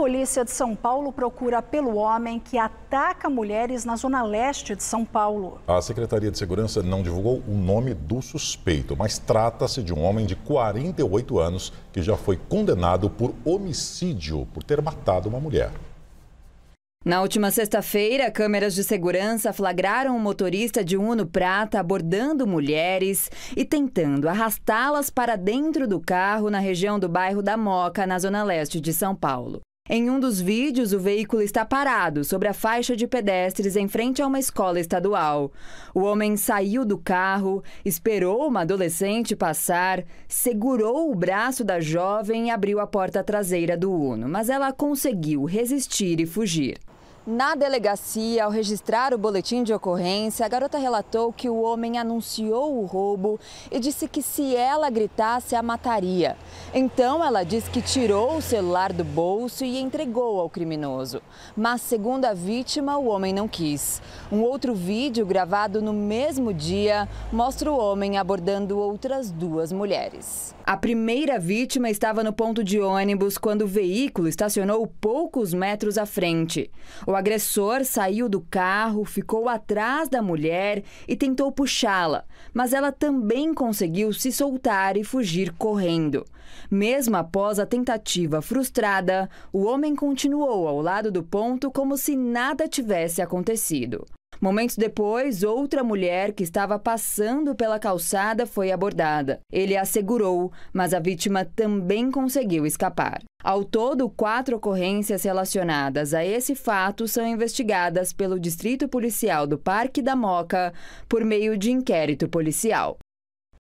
polícia de São Paulo procura pelo homem que ataca mulheres na zona leste de São Paulo. A Secretaria de Segurança não divulgou o nome do suspeito, mas trata-se de um homem de 48 anos que já foi condenado por homicídio por ter matado uma mulher. Na última sexta-feira, câmeras de segurança flagraram um motorista de Uno Prata abordando mulheres e tentando arrastá-las para dentro do carro na região do bairro da Moca, na zona leste de São Paulo. Em um dos vídeos, o veículo está parado sobre a faixa de pedestres em frente a uma escola estadual. O homem saiu do carro, esperou uma adolescente passar, segurou o braço da jovem e abriu a porta traseira do Uno, mas ela conseguiu resistir e fugir. Na delegacia, ao registrar o boletim de ocorrência, a garota relatou que o homem anunciou o roubo e disse que se ela gritasse, a mataria. Então, ela disse que tirou o celular do bolso e entregou ao criminoso. Mas, segundo a vítima, o homem não quis. Um outro vídeo gravado no mesmo dia mostra o homem abordando outras duas mulheres. A primeira vítima estava no ponto de ônibus quando o veículo estacionou poucos metros à frente. O agressor saiu do carro, ficou atrás da mulher e tentou puxá-la, mas ela também conseguiu se soltar e fugir correndo. Mesmo após a tentativa frustrada, o homem continuou ao lado do ponto como se nada tivesse acontecido. Momentos depois, outra mulher que estava passando pela calçada foi abordada. Ele a segurou, mas a vítima também conseguiu escapar. Ao todo, quatro ocorrências relacionadas a esse fato são investigadas pelo Distrito Policial do Parque da Moca por meio de inquérito policial.